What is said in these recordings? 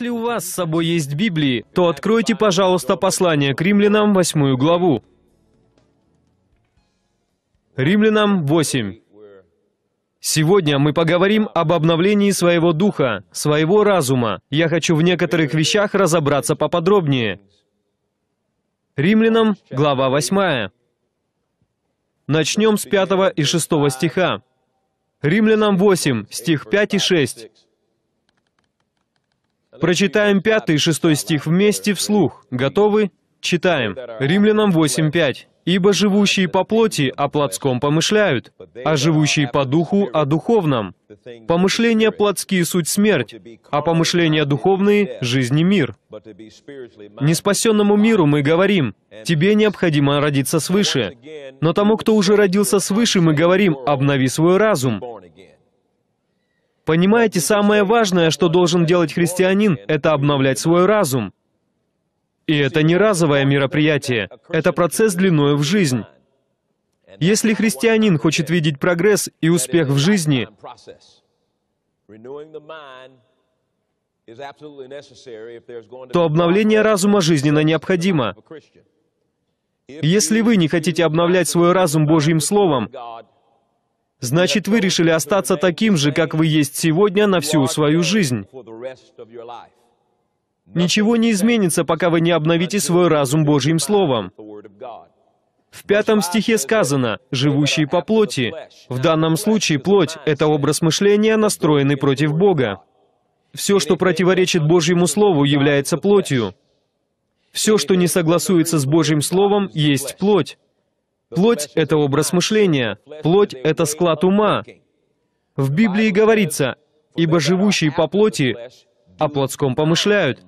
Если у вас с собой есть Библии, то откройте, пожалуйста, послание к римлянам, восьмую главу. Римлянам 8. Сегодня мы поговорим об обновлении своего духа, своего разума. Я хочу в некоторых вещах разобраться поподробнее. Римлянам, глава 8. Начнем с 5 и 6 стиха. Римлянам 8, стих 5 и 6. Прочитаем 5 и 6 стих вместе вслух. Готовы? Читаем. Римлянам 8.5. «Ибо живущие по плоти о плотском помышляют, а живущие по духу о духовном. Помышления плотские — суть смерть, а помышления духовные — жизнь и мир». Неспасенному миру мы говорим, «Тебе необходимо родиться свыше». Но тому, кто уже родился свыше, мы говорим, «Обнови свой разум». Понимаете, самое важное, что должен делать христианин, это обновлять свой разум. И это не разовое мероприятие, это процесс длиною в жизнь. Если христианин хочет видеть прогресс и успех в жизни, то обновление разума жизненно необходимо. Если вы не хотите обновлять свой разум Божьим Словом, Значит, вы решили остаться таким же, как вы есть сегодня, на всю свою жизнь. Ничего не изменится, пока вы не обновите свой разум Божьим Словом. В пятом стихе сказано «живущие по плоти». В данном случае плоть — это образ мышления, настроенный против Бога. Все, что противоречит Божьему Слову, является плотью. Все, что не согласуется с Божьим Словом, есть плоть. Плоть — это образ мышления, плоть — это склад ума. В Библии говорится, «Ибо живущие по плоти о плотском помышляют,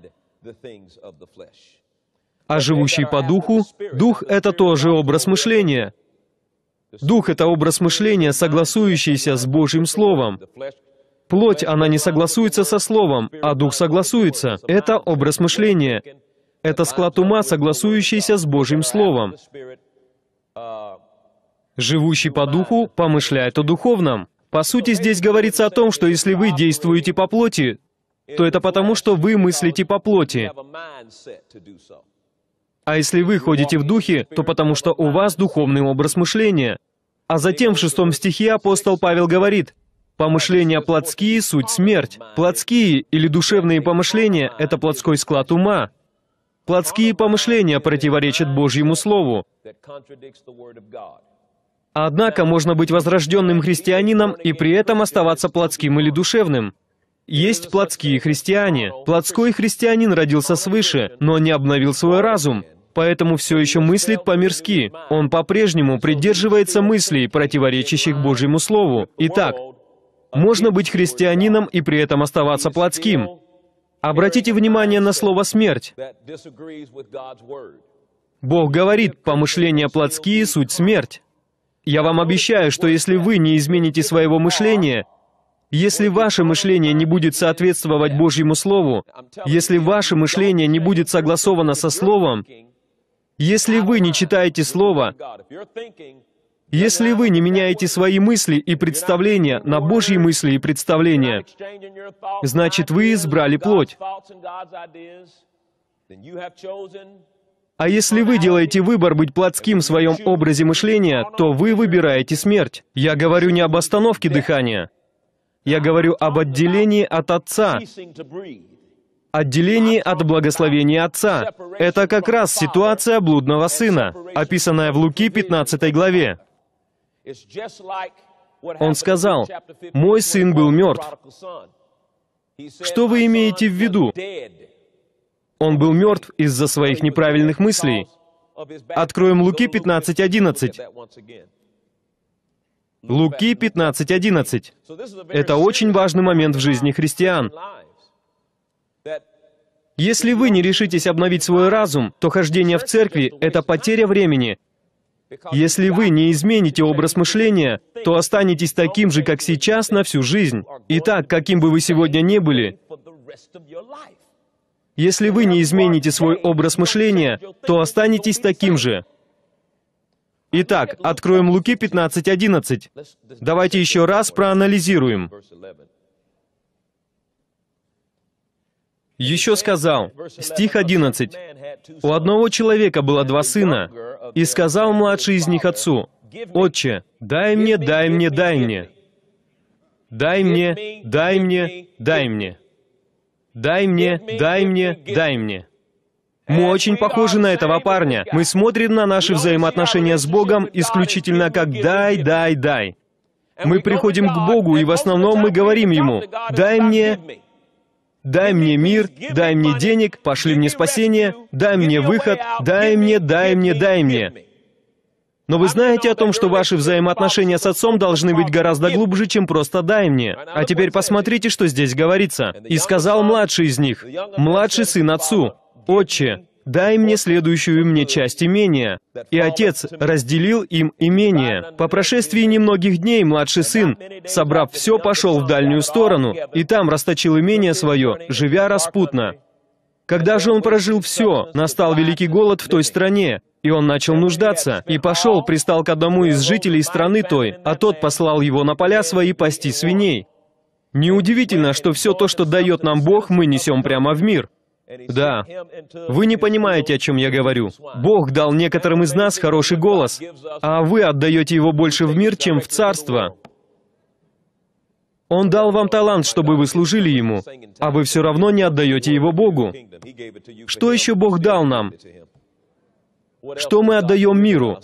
а живущие по духу, дух — это тоже образ мышления». Дух — это образ мышления, согласующийся с Божьим Словом. Плоть, она не согласуется со Словом, а Дух согласуется. Это образ мышления. Это склад ума, согласующийся с Божьим Словом. Живущий по духу помышляет о духовном. По сути, здесь говорится о том, что если вы действуете по плоти, то это потому, что вы мыслите по плоти. А если вы ходите в духе, то потому что у вас духовный образ мышления. А затем в шестом стихе апостол Павел говорит, «Помышления плотские — суть смерть. Плотские или душевные помышления — это плотской склад ума, Плотские помышления противоречат Божьему Слову. Однако можно быть возрожденным христианином и при этом оставаться плотским или душевным. Есть плотские христиане. Плотской христианин родился свыше, но не обновил свой разум, поэтому все еще мыслит по-мирски. Он по-прежнему придерживается мыслей, противоречащих Божьему Слову. Итак, можно быть христианином и при этом оставаться плотским. Обратите внимание на слово «смерть». Бог говорит, помышления плотские — суть смерть. Я вам обещаю, что если вы не измените своего мышления, если ваше мышление не будет соответствовать Божьему Слову, если ваше мышление не будет согласовано со Словом, если вы не читаете Слово, если вы не меняете свои мысли и представления на Божьи мысли и представления, значит, вы избрали плоть. А если вы делаете выбор быть плотским в своем образе мышления, то вы выбираете смерть. Я говорю не об остановке дыхания. Я говорю об отделении от Отца, отделении от благословения Отца. Это как раз ситуация блудного сына, описанная в Луки 15 главе. Он сказал, «Мой сын был мертв». Что вы имеете в виду? Он был мертв из-за своих неправильных мыслей. Откроем Луки 15.11. Луки 15.11. Это очень важный момент в жизни христиан. Если вы не решитесь обновить свой разум, то хождение в церкви — это потеря времени, если вы не измените образ мышления, то останетесь таким же, как сейчас, на всю жизнь. Итак, каким бы вы сегодня ни были, если вы не измените свой образ мышления, то останетесь таким же. Итак, откроем Луки 15.11. Давайте еще раз проанализируем. Еще сказал, стих 11. «У одного человека было два сына, и сказал младший из них отцу, «Отче, дай мне, дай мне, дай мне, дай мне, дай мне, дай мне, дай мне, дай мне, дай мне». Мы очень похожи на этого парня. Мы смотрим на наши взаимоотношения с Богом исключительно как «дай, дай, дай». Мы приходим к Богу, и в основном мы говорим Ему «дай мне, Дай мне мир, дай мне денег, пошли мне спасение, дай мне выход, дай мне, дай мне, дай мне. Но вы знаете о том, что ваши взаимоотношения с отцом должны быть гораздо глубже, чем просто «дай мне». А теперь посмотрите, что здесь говорится. «И сказал младший из них, младший сын отцу, «Отче, «Дай мне следующую мне часть имения». И отец разделил им имение. По прошествии немногих дней младший сын, собрав все, пошел в дальнюю сторону, и там расточил имение свое, живя распутно. Когда же он прожил все, настал великий голод в той стране, и он начал нуждаться, и пошел, пристал к одному из жителей страны той, а тот послал его на поля свои пасти свиней. Неудивительно, что все то, что дает нам Бог, мы несем прямо в мир. Да. Вы не понимаете, о чем я говорю. Бог дал некоторым из нас хороший голос, а вы отдаете его больше в мир, чем в царство. Он дал вам талант, чтобы вы служили Ему, а вы все равно не отдаете его Богу. Что еще Бог дал нам? Что мы отдаем миру?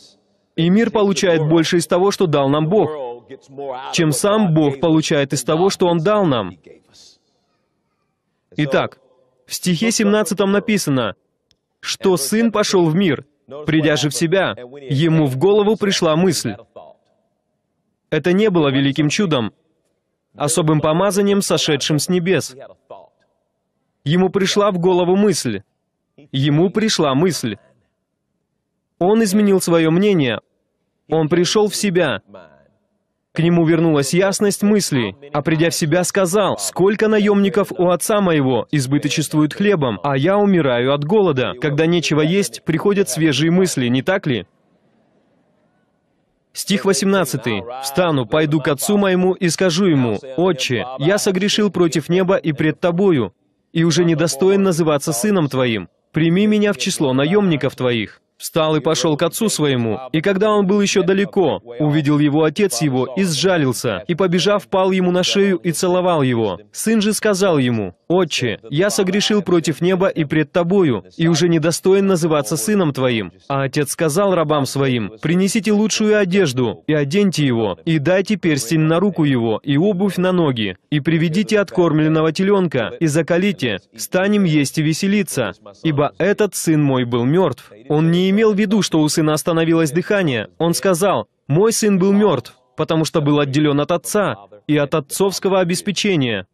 И мир получает больше из того, что дал нам Бог, чем сам Бог получает из того, что Он дал нам. Итак, в стихе 17 написано, что Сын пошел в мир, придя же в себя, ему в голову пришла мысль. Это не было великим чудом, особым помазанием, сошедшим с небес. Ему пришла в голову мысль. Ему пришла мысль. Он изменил свое мнение. Он пришел в себя. К нему вернулась ясность мысли, а придя в себя, сказал, «Сколько наемников у отца моего избыточествуют хлебом, а я умираю от голода. Когда нечего есть, приходят свежие мысли, не так ли?» Стих 18. «Встану, пойду к отцу моему и скажу ему, «Отче, я согрешил против неба и пред тобою, и уже недостоин называться сыном твоим. Прими меня в число наемников твоих» встал и пошел к отцу своему. И когда он был еще далеко, увидел его отец его и сжалился, и, побежав, пал ему на шею и целовал его. Сын же сказал ему, «Отче, я согрешил против неба и пред тобою, и уже недостоин называться сыном твоим». А отец сказал рабам своим, «Принесите лучшую одежду, и оденьте его, и дайте перстень на руку его, и обувь на ноги, и приведите откормленного теленка, и закалите, станем есть и веселиться, ибо этот сын мой был мертв, он не имел в виду, что у сына остановилось дыхание. Он сказал, «Мой сын был мертв, потому что был отделен от отца и от отцовского обеспечения».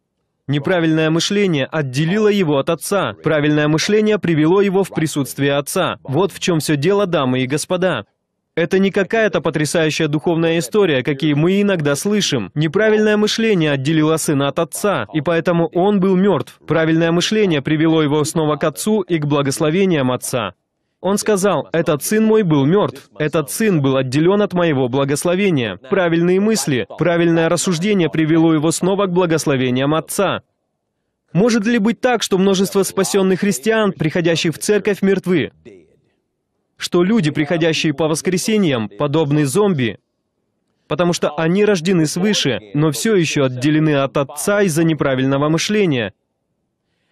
Неправильное мышление отделило его от отца. Правильное мышление привело его в присутствие отца. Вот в чем все дело, дамы и господа. Это не какая-то потрясающая духовная история, какие мы иногда слышим. Неправильное мышление отделило сына от отца, и поэтому он был мертв. Правильное мышление привело его снова к отцу и к благословениям отца. Он сказал, «Этот сын мой был мертв, этот сын был отделен от моего благословения». Правильные мысли, правильное рассуждение привело его снова к благословениям Отца. Может ли быть так, что множество спасенных христиан, приходящих в церковь, мертвы? Что люди, приходящие по воскресеньям, подобны зомби, потому что они рождены свыше, но все еще отделены от Отца из-за неправильного мышления,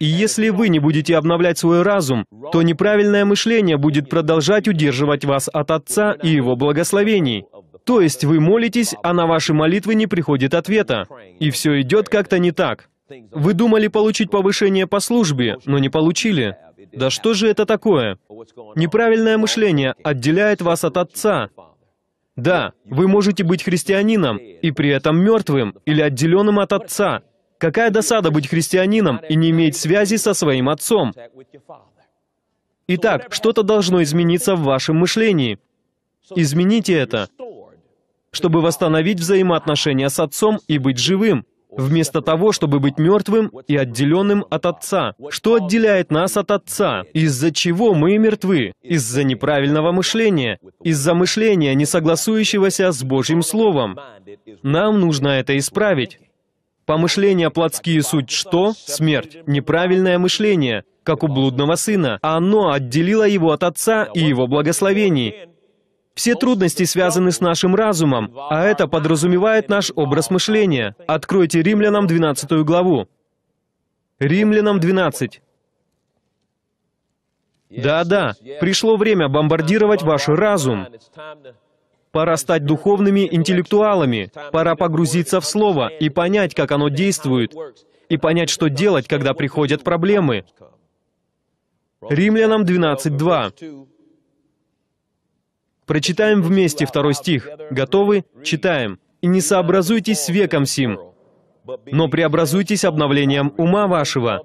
и если вы не будете обновлять свой разум, то неправильное мышление будет продолжать удерживать вас от Отца и Его благословений. То есть вы молитесь, а на ваши молитвы не приходит ответа. И все идет как-то не так. Вы думали получить повышение по службе, но не получили. Да что же это такое? Неправильное мышление отделяет вас от Отца. Да, вы можете быть христианином и при этом мертвым или отделенным от Отца, Какая досада быть христианином и не иметь связи со своим отцом. Итак, что-то должно измениться в вашем мышлении. Измените это, чтобы восстановить взаимоотношения с отцом и быть живым, вместо того, чтобы быть мертвым и отделенным от Отца. Что отделяет нас от Отца? Из-за чего мы мертвы? Из-за неправильного мышления, из-за мышления, не согласующегося с Божьим Словом. Нам нужно это исправить. Помышления плотские суть что? Смерть. Неправильное мышление, как у блудного сына. Оно отделило его от отца и его благословений. Все трудности связаны с нашим разумом, а это подразумевает наш образ мышления. Откройте Римлянам 12 главу. Римлянам 12. Да-да, пришло время бомбардировать ваш разум. Пора стать духовными интеллектуалами, пора погрузиться в Слово и понять, как оно действует, и понять, что делать, когда приходят проблемы. Римлянам 12.2. Прочитаем вместе второй стих. Готовы? Читаем. «И не сообразуйтесь с веком сим, но преобразуйтесь обновлением ума вашего,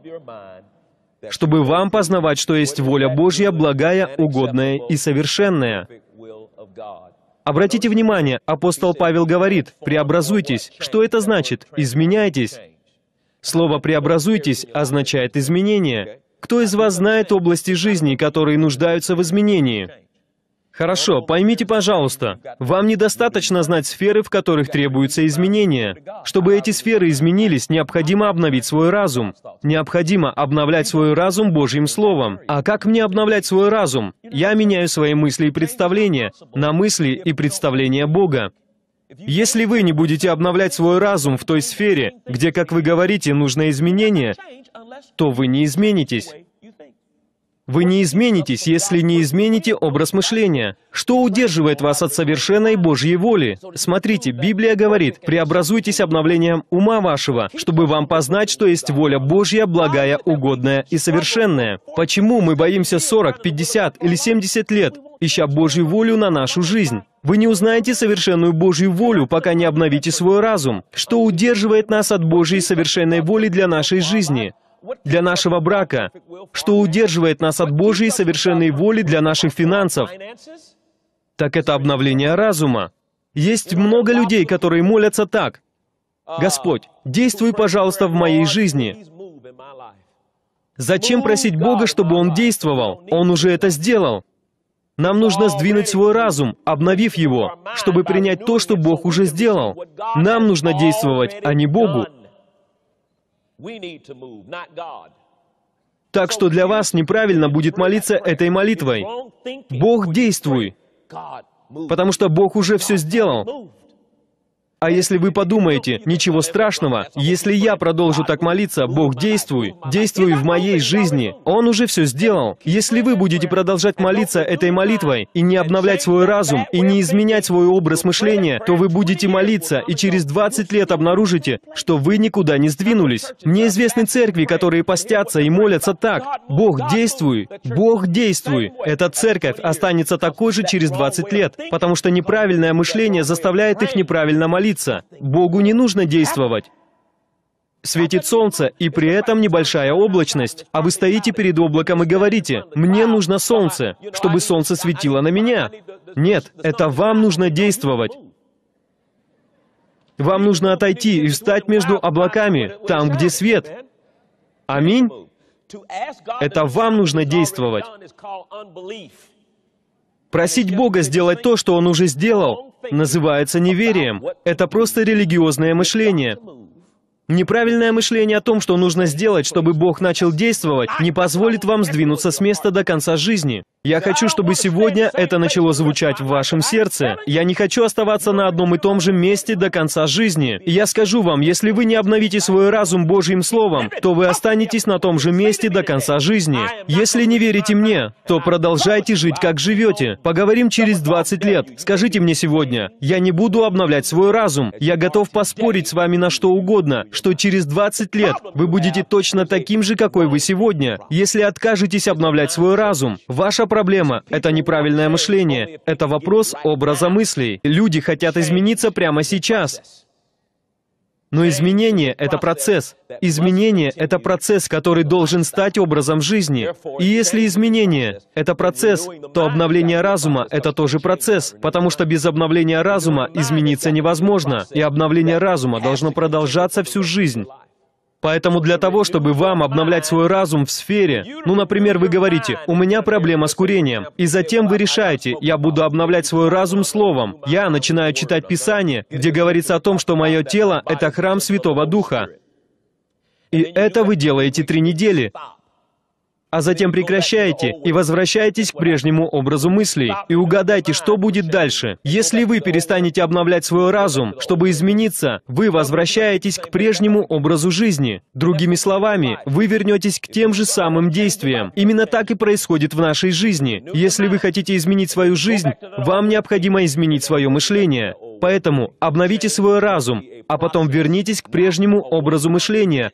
чтобы вам познавать, что есть воля Божья, благая, угодная и совершенная». Обратите внимание, апостол Павел говорит, «Преобразуйтесь». Что это значит? «Изменяйтесь». Слово «преобразуйтесь» означает «изменение». Кто из вас знает области жизни, которые нуждаются в изменении? Хорошо, поймите, пожалуйста, вам недостаточно знать сферы, в которых требуются изменения. Чтобы эти сферы изменились, необходимо обновить свой разум. Необходимо обновлять свой разум Божьим Словом. А как мне обновлять свой разум? Я меняю свои мысли и представления на мысли и представления Бога. Если вы не будете обновлять свой разум в той сфере, где, как вы говорите, нужно изменение, то вы не изменитесь. Вы не изменитесь, если не измените образ мышления. Что удерживает вас от совершенной Божьей воли? Смотрите, Библия говорит, «Преобразуйтесь обновлением ума вашего, чтобы вам познать, что есть воля Божья, благая, угодная и совершенная». Почему мы боимся 40, 50 или 70 лет, ища Божью волю на нашу жизнь? Вы не узнаете совершенную Божью волю, пока не обновите свой разум. Что удерживает нас от Божьей совершенной воли для нашей жизни? для нашего брака, что удерживает нас от Божьей совершенной воли для наших финансов, так это обновление разума. Есть много людей, которые молятся так. «Господь, действуй, пожалуйста, в моей жизни». Зачем просить Бога, чтобы Он действовал? Он уже это сделал. Нам нужно сдвинуть свой разум, обновив его, чтобы принять то, что Бог уже сделал. Нам нужно действовать, а не Богу. Так что для вас неправильно будет молиться этой молитвой. Бог, действуй. Потому что Бог уже все сделал. А если вы подумаете, ничего страшного, если я продолжу так молиться, Бог, действуй, действуй в моей жизни, Он уже все сделал. Если вы будете продолжать молиться этой молитвой и не обновлять свой разум, и не изменять свой образ мышления, то вы будете молиться и через 20 лет обнаружите, что вы никуда не сдвинулись. Неизвестны церкви, которые постятся и молятся так. Бог, действуй, Бог, действуй. Эта церковь останется такой же через 20 лет, потому что неправильное мышление заставляет их неправильно молиться молиться. Богу не нужно действовать. Светит солнце, и при этом небольшая облачность, а вы стоите перед облаком и говорите, «Мне нужно солнце, чтобы солнце светило на меня». Нет, это вам нужно действовать. Вам нужно отойти и встать между облаками, там, где свет. Аминь. Это вам нужно действовать. Просить Бога сделать то, что Он уже сделал, называется неверием. Это просто религиозное мышление. Неправильное мышление о том, что нужно сделать, чтобы Бог начал действовать, не позволит вам сдвинуться с места до конца жизни. Я хочу, чтобы сегодня это начало звучать в вашем сердце. Я не хочу оставаться на одном и том же месте до конца жизни. Я скажу вам, если вы не обновите свой разум Божьим Словом, то вы останетесь на том же месте до конца жизни. Если не верите мне, то продолжайте жить, как живете. Поговорим через 20 лет. Скажите мне сегодня, я не буду обновлять свой разум. Я готов поспорить с вами на что угодно, что через 20 лет вы будете точно таким же, какой вы сегодня. Если откажетесь обновлять свой разум, ваша проблема — это неправильное мышление, это вопрос образа мыслей. Люди хотят измениться прямо сейчас. Но изменение — это процесс. Изменение — это процесс, который должен стать образом жизни. И если изменение — это процесс, то обновление разума — это тоже процесс, потому что без обновления разума измениться невозможно, и обновление разума должно продолжаться всю жизнь. Поэтому для того, чтобы вам обновлять свой разум в сфере, ну, например, вы говорите, у меня проблема с курением, и затем вы решаете, я буду обновлять свой разум словом. Я начинаю читать Писание, где говорится о том, что мое тело — это храм Святого Духа. И это вы делаете три недели а затем прекращаете и возвращаетесь к прежнему образу мыслей. И угадайте, что будет дальше. Если вы перестанете обновлять свой разум, чтобы измениться, вы возвращаетесь к прежнему образу жизни. Другими словами, вы вернетесь к тем же самым действиям. Именно так и происходит в нашей жизни. Если вы хотите изменить свою жизнь, вам необходимо изменить свое мышление. Поэтому обновите свой разум, а потом вернитесь к прежнему образу мышления,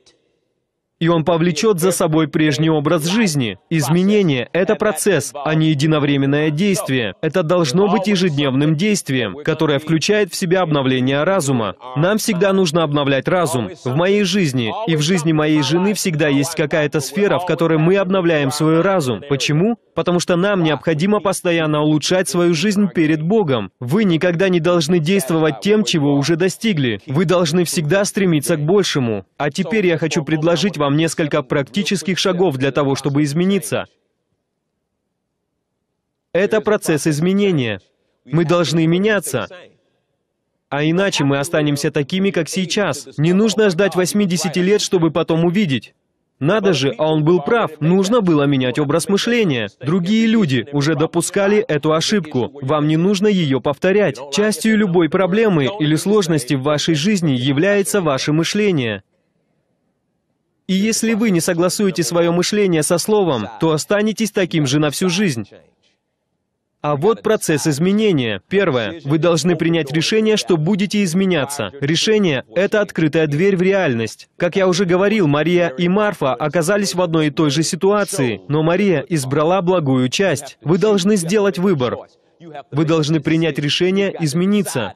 и он повлечет за собой прежний образ жизни. Изменение – это процесс, а не единовременное действие. Это должно быть ежедневным действием, которое включает в себя обновление разума. Нам всегда нужно обновлять разум. В моей жизни и в жизни моей жены всегда есть какая-то сфера, в которой мы обновляем свой разум. Почему? Потому что нам необходимо постоянно улучшать свою жизнь перед Богом. Вы никогда не должны действовать тем, чего уже достигли. Вы должны всегда стремиться к большему. А теперь я хочу предложить вам вам несколько практических шагов для того, чтобы измениться. Это процесс изменения. Мы должны меняться. А иначе мы останемся такими, как сейчас. Не нужно ждать 80 лет, чтобы потом увидеть. Надо же, а он был прав, нужно было менять образ мышления. Другие люди уже допускали эту ошибку, вам не нужно ее повторять. Частью любой проблемы или сложности в вашей жизни является ваше мышление. И если вы не согласуете свое мышление со словом, то останетесь таким же на всю жизнь. А вот процесс изменения. Первое. Вы должны принять решение, что будете изменяться. Решение — это открытая дверь в реальность. Как я уже говорил, Мария и Марфа оказались в одной и той же ситуации, но Мария избрала благую часть. Вы должны сделать выбор. Вы должны принять решение измениться.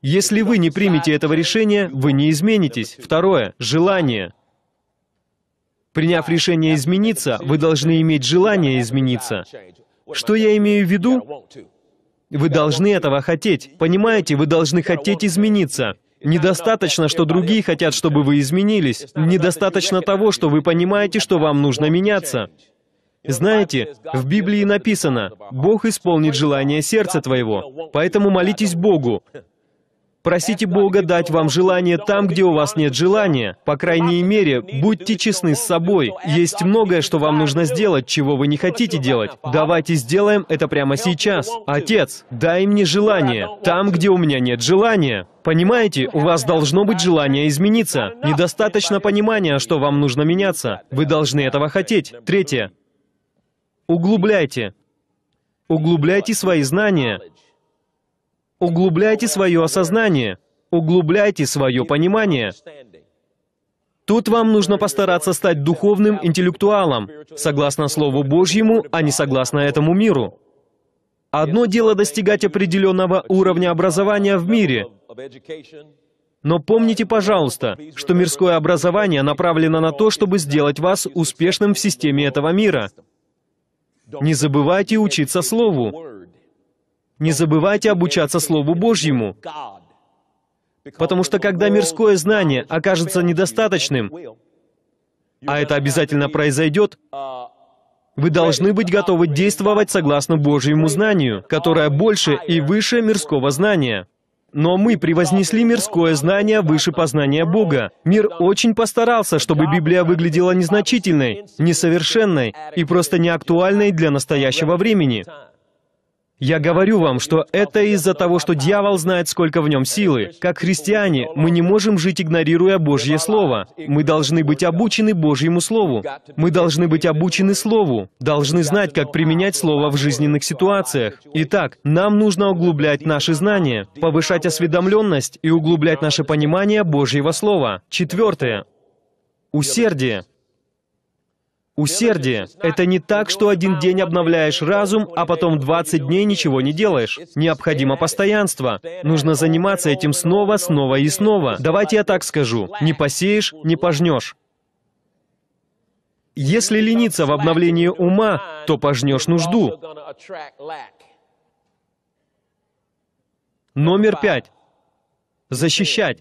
Если вы не примете этого решения, вы не изменитесь. Второе. Желание. Приняв решение измениться, вы должны иметь желание измениться. Что я имею в виду? Вы должны этого хотеть. Понимаете, вы должны хотеть измениться. Недостаточно, что другие хотят, чтобы вы изменились. Недостаточно того, что вы понимаете, что вам нужно меняться. Знаете, в Библии написано, «Бог исполнит желание сердца твоего». Поэтому молитесь Богу. Просите Бога дать вам желание там, где у вас нет желания. По крайней мере, будьте честны с собой. Есть многое, что вам нужно сделать, чего вы не хотите делать. Давайте сделаем это прямо сейчас. Отец, дай мне желание там, где у меня нет желания. Понимаете, у вас должно быть желание измениться. Недостаточно понимания, что вам нужно меняться. Вы должны этого хотеть. Третье. Углубляйте. Углубляйте свои знания. Углубляйте свое осознание, углубляйте свое понимание. Тут вам нужно постараться стать духовным интеллектуалом, согласно Слову Божьему, а не согласно этому миру. Одно дело достигать определенного уровня образования в мире, но помните, пожалуйста, что мирское образование направлено на то, чтобы сделать вас успешным в системе этого мира. Не забывайте учиться Слову. Не забывайте обучаться Слову Божьему. Потому что когда мирское знание окажется недостаточным, а это обязательно произойдет, вы должны быть готовы действовать согласно Божьему знанию, которое больше и выше мирского знания. Но мы превознесли мирское знание выше познания Бога. Мир очень постарался, чтобы Библия выглядела незначительной, несовершенной и просто неактуальной для настоящего времени. Я говорю вам, что это из-за того, что дьявол знает, сколько в нем силы. Как христиане, мы не можем жить, игнорируя Божье Слово. Мы должны быть обучены Божьему Слову. Мы должны быть обучены Слову. Должны знать, как применять Слово в жизненных ситуациях. Итак, нам нужно углублять наши знания, повышать осведомленность и углублять наше понимание Божьего Слова. Четвертое. Усердие. Усердие — это не так, что один день обновляешь разум, а потом 20 дней ничего не делаешь. Необходимо постоянство. Нужно заниматься этим снова, снова и снова. Давайте я так скажу. Не посеешь — не пожнешь. Если лениться в обновлении ума, то пожнешь нужду. Номер пять. Защищать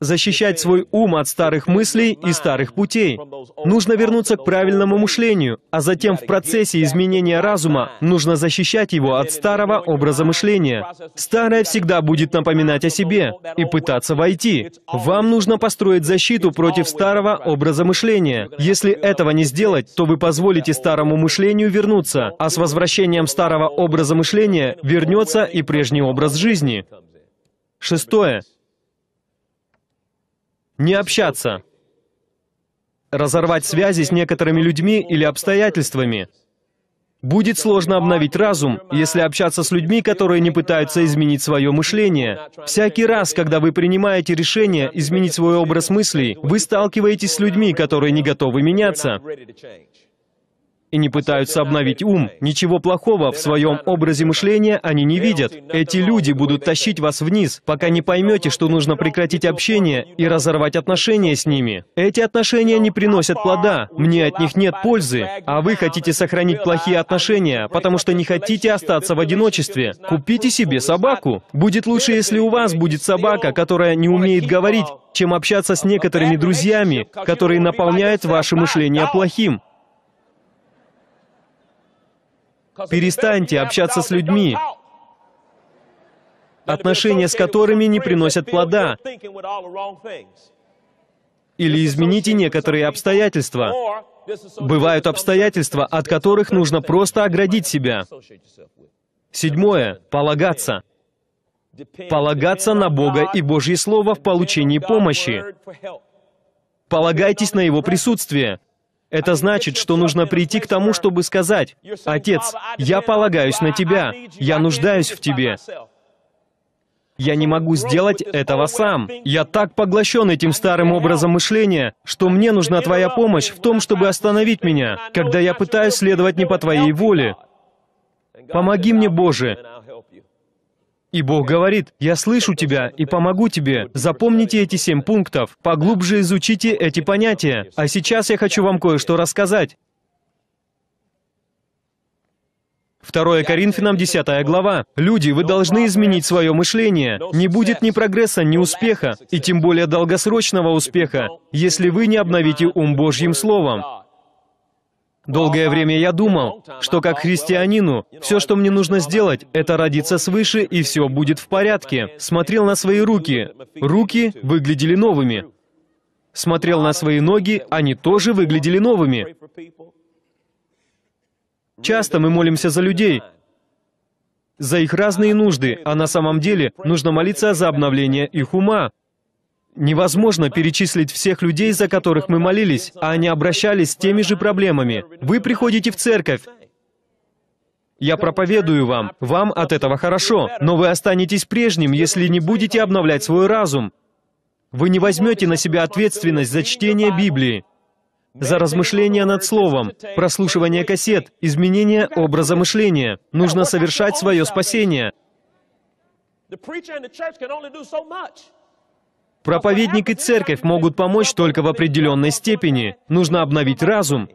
защищать свой ум от старых мыслей и старых путей. Нужно вернуться к правильному мышлению, а затем в процессе изменения разума нужно защищать его от старого образа мышления. Старое всегда будет напоминать о себе и пытаться войти. Вам нужно построить защиту против старого образа мышления. Если этого не сделать, то вы позволите старому мышлению вернуться, а с возвращением старого образа мышления вернется и прежний образ жизни. Шестое не общаться, разорвать связи с некоторыми людьми или обстоятельствами. Будет сложно обновить разум, если общаться с людьми, которые не пытаются изменить свое мышление. Всякий раз, когда вы принимаете решение изменить свой образ мыслей, вы сталкиваетесь с людьми, которые не готовы меняться и не пытаются обновить ум. Ничего плохого в своем образе мышления они не видят. Эти люди будут тащить вас вниз, пока не поймете, что нужно прекратить общение и разорвать отношения с ними. Эти отношения не приносят плода, мне от них нет пользы, а вы хотите сохранить плохие отношения, потому что не хотите остаться в одиночестве. Купите себе собаку. Будет лучше, если у вас будет собака, которая не умеет говорить, чем общаться с некоторыми друзьями, которые наполняют ваше мышление плохим. Перестаньте общаться с людьми, отношения с которыми не приносят плода. Или измените некоторые обстоятельства. Бывают обстоятельства, от которых нужно просто оградить себя. Седьмое. Полагаться. Полагаться на Бога и Божье Слово в получении помощи. Полагайтесь на Его присутствие. Это значит, что нужно прийти к тому, чтобы сказать, «Отец, я полагаюсь на Тебя, я нуждаюсь в Тебе». Я не могу сделать этого сам. Я так поглощен этим старым образом мышления, что мне нужна Твоя помощь в том, чтобы остановить меня, когда я пытаюсь следовать не по Твоей воле. Помоги мне, Боже, и Бог говорит, «Я слышу тебя и помогу тебе». Запомните эти семь пунктов, поглубже изучите эти понятия. А сейчас я хочу вам кое-что рассказать. 2 Коринфянам 10 глава. «Люди, вы должны изменить свое мышление. Не будет ни прогресса, ни успеха, и тем более долгосрочного успеха, если вы не обновите ум Божьим Словом. Долгое время я думал, что как христианину, все, что мне нужно сделать, это родиться свыше, и все будет в порядке. Смотрел на свои руки. Руки выглядели новыми. Смотрел на свои ноги, они тоже выглядели новыми. Часто мы молимся за людей, за их разные нужды, а на самом деле нужно молиться за обновление их ума, Невозможно перечислить всех людей, за которых мы молились, а они обращались с теми же проблемами. Вы приходите в церковь, я проповедую вам, вам от этого хорошо, но вы останетесь прежним, если не будете обновлять свой разум. Вы не возьмете на себя ответственность за чтение Библии, за размышления над Словом, прослушивание кассет, изменение образа мышления. Нужно совершать свое спасение. Проповедник и церковь могут помочь только в определенной степени. Нужно обновить разум.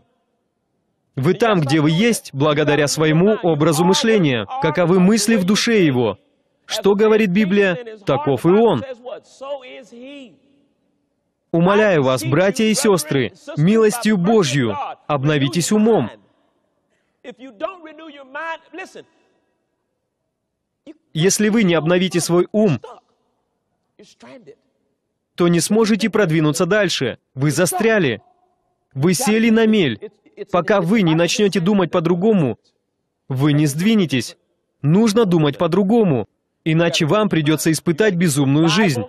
Вы там, где вы есть, благодаря своему образу мышления. Каковы мысли в душе его? Что говорит Библия? Таков и он. Умоляю вас, братья и сестры, милостью Божью, обновитесь умом. Если вы не обновите свой ум, то не сможете продвинуться дальше. Вы застряли. Вы сели на мель. Пока вы не начнете думать по-другому, вы не сдвинетесь. Нужно думать по-другому, иначе вам придется испытать безумную жизнь.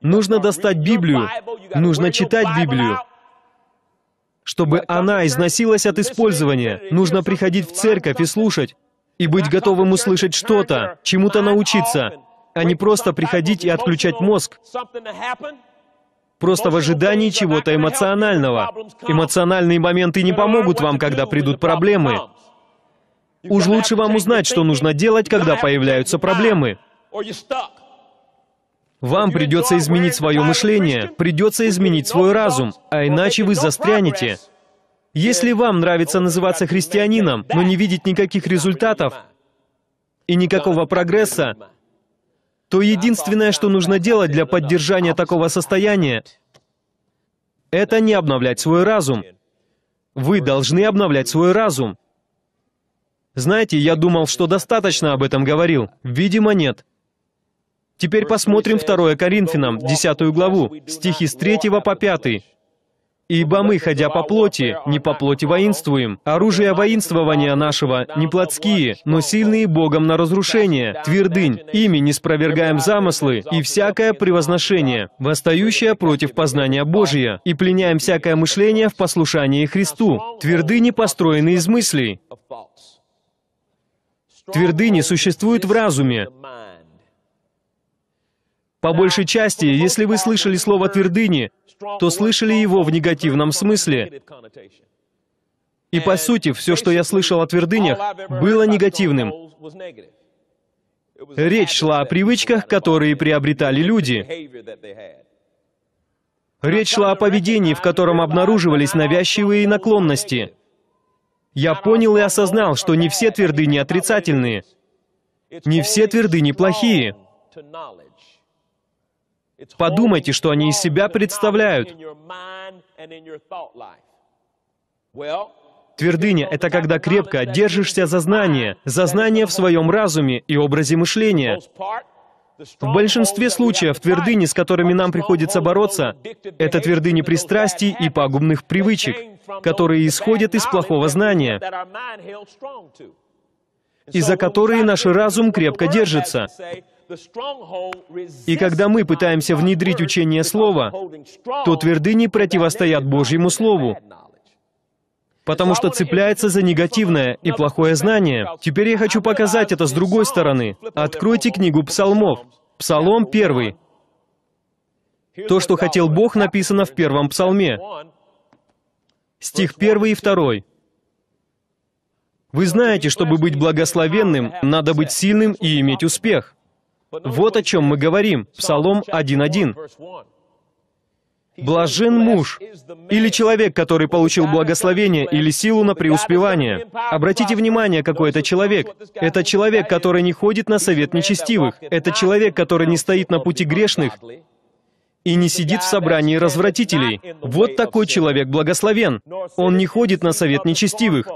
Нужно достать Библию, нужно читать Библию, чтобы она износилась от использования. Нужно приходить в церковь и слушать, и быть готовым услышать что-то, чему-то научиться, а не просто приходить и отключать мозг, просто в ожидании чего-то эмоционального. Эмоциональные моменты не помогут вам, когда придут проблемы. Уж лучше вам узнать, что нужно делать, когда появляются проблемы. Вам придется изменить свое мышление, придется изменить свой разум, а иначе вы застрянете. Если вам нравится называться христианином, но не видеть никаких результатов и никакого прогресса, то единственное, что нужно делать для поддержания такого состояния, это не обновлять свой разум. Вы должны обновлять свой разум. Знаете, я думал, что достаточно об этом говорил. Видимо, нет. Теперь посмотрим 2 Коринфянам, 10 главу, стихи с 3 по 5. Ибо мы, ходя по плоти, не по плоти воинствуем. Оружие воинствования нашего не плотские, но сильные Богом на разрушение, твердынь, ими не спровергаем замыслы и всякое превозношение, восстающее против познания Божия, и пленяем всякое мышление в послушании Христу. Твердыни построены из мыслей. Твердыни существуют в разуме, по большей части, если вы слышали слово «твердыни», то слышали его в негативном смысле. И по сути, все, что я слышал о твердынях, было негативным. Речь шла о привычках, которые приобретали люди. Речь шла о поведении, в котором обнаруживались навязчивые наклонности. Я понял и осознал, что не все твердыни отрицательные, не все твердыни плохие. Подумайте, что они из себя представляют. Твердыня — это когда крепко держишься за знание, за знание в своем разуме и образе мышления. В большинстве случаев твердыни, с которыми нам приходится бороться, это твердыни пристрастий и пагубных привычек, которые исходят из плохого знания, и за которые наш разум крепко держится. И когда мы пытаемся внедрить учение Слова, то твердыни противостоят Божьему Слову, потому что цепляется за негативное и плохое знание. Теперь я хочу показать это с другой стороны. Откройте книгу псалмов. Псалом 1. То, что хотел Бог, написано в первом псалме. Стих 1 и 2. Вы знаете, чтобы быть благословенным, надо быть сильным и иметь успех. Вот о чем мы говорим. Псалом 1.1. Блажен муж или человек, который получил благословение или силу на преуспевание. Обратите внимание, какой это человек. Это человек, который не ходит на совет нечестивых. Это человек, который не стоит на пути грешных и не сидит в собрании развратителей. Вот такой человек благословен. Он не ходит на совет нечестивых.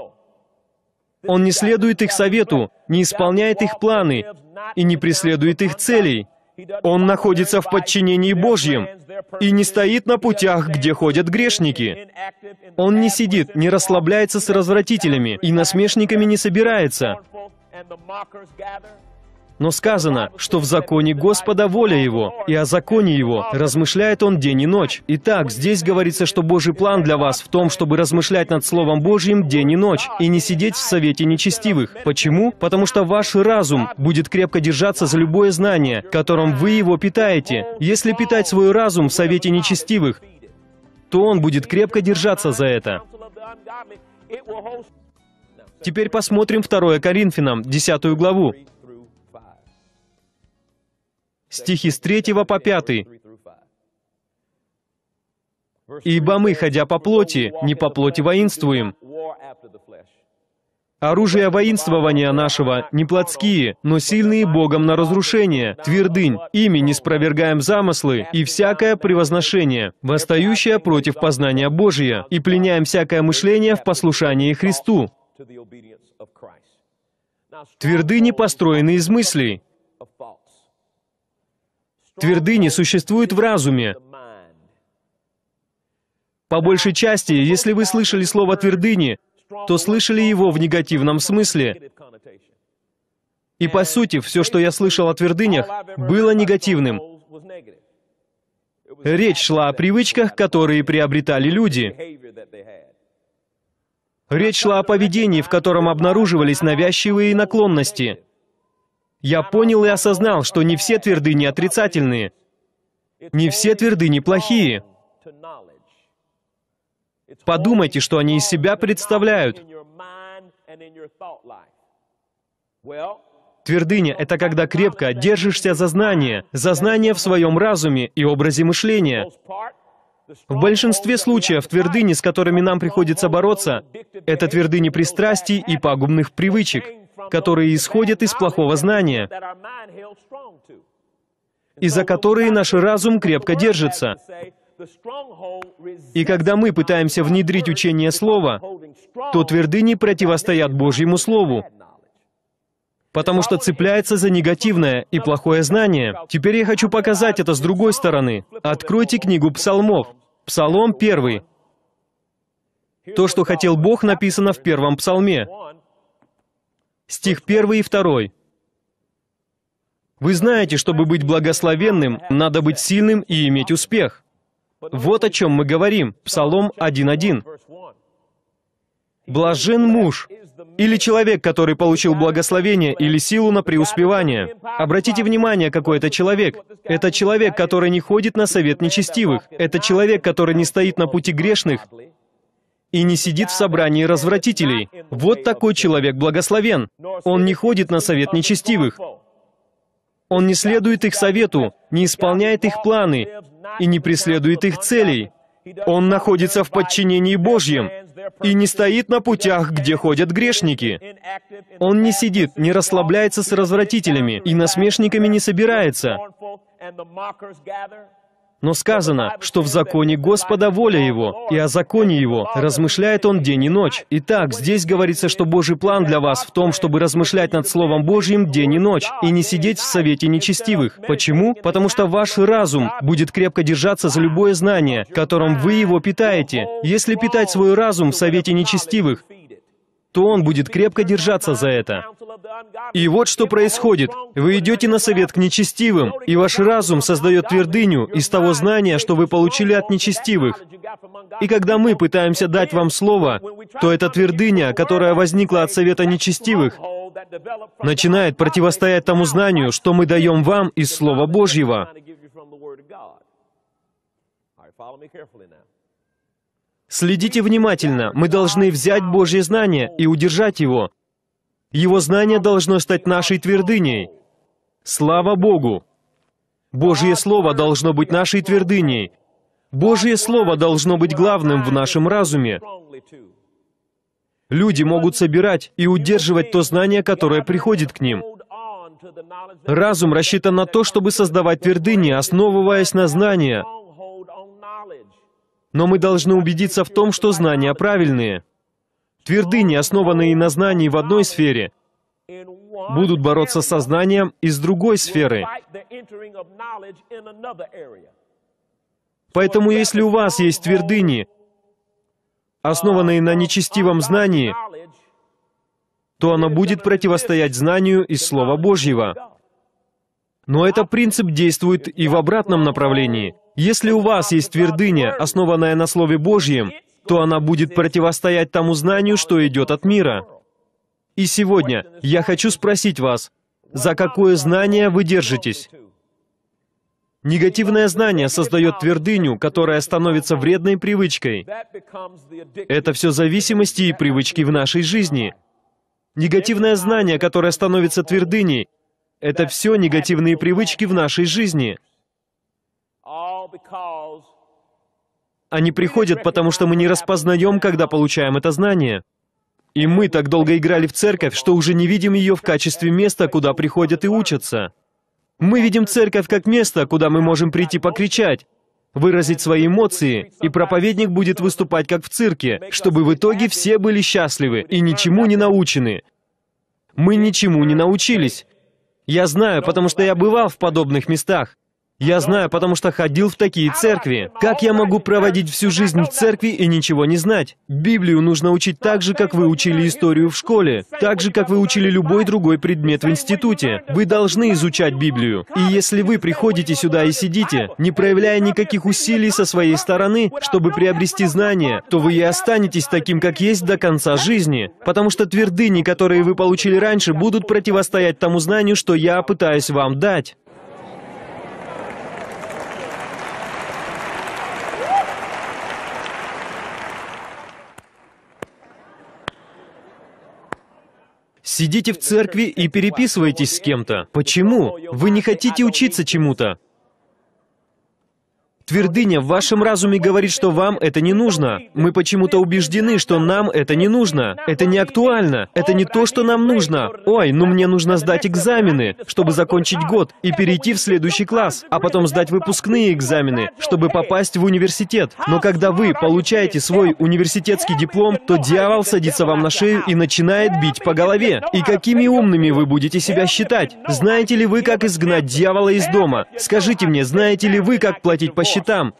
Он не следует их совету, не исполняет их планы, и не преследует их целей. Он находится в подчинении Божьем и не стоит на путях, где ходят грешники. Он не сидит, не расслабляется с развратителями и насмешниками не собирается. Но сказано, что в законе Господа воля Его, и о законе Его размышляет Он день и ночь. Итак, здесь говорится, что Божий план для вас в том, чтобы размышлять над Словом Божьим день и ночь, и не сидеть в совете нечестивых. Почему? Потому что ваш разум будет крепко держаться за любое знание, которым вы его питаете. Если питать свой разум в совете нечестивых, то он будет крепко держаться за это. Теперь посмотрим 2 Коринфянам, 10 главу стихи с 3 по 5. «Ибо мы, ходя по плоти, не по плоти воинствуем. Оружие воинствования нашего не плотские, но сильные Богом на разрушение, твердынь, ими не спровергаем замыслы и всякое превозношение, восстающее против познания Божия, и пленяем всякое мышление в послушании Христу». Твердыни построены из мыслей, Твердыни существуют в разуме. По большей части, если вы слышали слово «твердыни», то слышали его в негативном смысле. И по сути, все, что я слышал о твердынях, было негативным. Речь шла о привычках, которые приобретали люди. Речь шла о поведении, в котором обнаруживались навязчивые наклонности. Я понял и осознал, что не все твердыни отрицательные, не все твердыни плохие. Подумайте, что они из себя представляют. Твердыня — это когда крепко держишься за знание, за знание в своем разуме и образе мышления. В большинстве случаев твердыни, с которыми нам приходится бороться, это твердыни пристрастий и пагубных привычек которые исходят из плохого знания, и за которые наш разум крепко держится. И когда мы пытаемся внедрить учение Слова, то твердыни противостоят Божьему Слову, потому что цепляется за негативное и плохое знание. Теперь я хочу показать это с другой стороны. Откройте книгу псалмов. Псалом 1. То, что хотел Бог, написано в первом псалме стих 1 и 2. Вы знаете, чтобы быть благословенным, надо быть сильным и иметь успех. Вот о чем мы говорим. Псалом 1.1. Блажен муж или человек, который получил благословение или силу на преуспевание. Обратите внимание, какой это человек. Это человек, который не ходит на совет нечестивых. Это человек, который не стоит на пути грешных и не сидит в собрании развратителей. Вот такой человек благословен. Он не ходит на совет нечестивых. Он не следует их совету, не исполняет их планы и не преследует их целей. Он находится в подчинении Божьем и не стоит на путях, где ходят грешники. Он не сидит, не расслабляется с развратителями и насмешниками не собирается. Но сказано, что в законе Господа воля Его, и о законе Его размышляет Он день и ночь. Итак, здесь говорится, что Божий план для вас в том, чтобы размышлять над Словом Божьим день и ночь, и не сидеть в совете нечестивых. Почему? Потому что ваш разум будет крепко держаться за любое знание, которым вы его питаете. Если питать свой разум в совете нечестивых, то он будет крепко держаться за это. И вот что происходит. Вы идете на совет к нечестивым, и ваш разум создает твердыню из того знания, что вы получили от нечестивых. И когда мы пытаемся дать вам слово, то эта твердыня, которая возникла от совета нечестивых, начинает противостоять тому знанию, что мы даем вам из Слова Божьего. Следите внимательно, мы должны взять Божье знание и удержать его. Его знание должно стать нашей твердыней. Слава Богу! Божье Слово должно быть нашей твердыней. Божье Слово должно быть главным в нашем разуме. Люди могут собирать и удерживать то знание, которое приходит к ним. Разум рассчитан на то, чтобы создавать твердыни, основываясь на знания – но мы должны убедиться в том, что знания правильные. Твердыни, основанные на знании в одной сфере, будут бороться со знанием из другой сферы. Поэтому если у вас есть твердыни, основанные на нечестивом знании, то оно будет противостоять знанию из Слова Божьего. Но этот принцип действует и в обратном направлении – если у вас есть твердыня, основанная на Слове Божьем, то она будет противостоять тому знанию, что идет от мира. И сегодня я хочу спросить вас, за какое знание вы держитесь? Негативное знание создает твердыню, которая становится вредной привычкой. Это все зависимости и привычки в нашей жизни. Негативное знание, которое становится твердыней, это все негативные привычки в нашей жизни. Они приходят, потому что мы не распознаем, когда получаем это знание. И мы так долго играли в церковь, что уже не видим ее в качестве места, куда приходят и учатся. Мы видим церковь как место, куда мы можем прийти покричать, выразить свои эмоции, и проповедник будет выступать как в цирке, чтобы в итоге все были счастливы и ничему не научены. Мы ничему не научились. Я знаю, потому что я бывал в подобных местах. Я знаю, потому что ходил в такие церкви. Как я могу проводить всю жизнь в церкви и ничего не знать? Библию нужно учить так же, как вы учили историю в школе, так же, как вы учили любой другой предмет в институте. Вы должны изучать Библию. И если вы приходите сюда и сидите, не проявляя никаких усилий со своей стороны, чтобы приобрести знания, то вы и останетесь таким, как есть до конца жизни. Потому что твердыни, которые вы получили раньше, будут противостоять тому знанию, что я пытаюсь вам дать. Сидите в церкви и переписываетесь с кем-то. Почему? Вы не хотите учиться чему-то. Твердыня в вашем разуме говорит, что вам это не нужно. Мы почему-то убеждены, что нам это не нужно. Это не актуально. Это не то, что нам нужно. Ой, ну мне нужно сдать экзамены, чтобы закончить год и перейти в следующий класс, а потом сдать выпускные экзамены, чтобы попасть в университет. Но когда вы получаете свой университетский диплом, то дьявол садится вам на шею и начинает бить по голове. И какими умными вы будете себя считать? Знаете ли вы, как изгнать дьявола из дома? Скажите мне, знаете ли вы, как платить по счетам? счетам.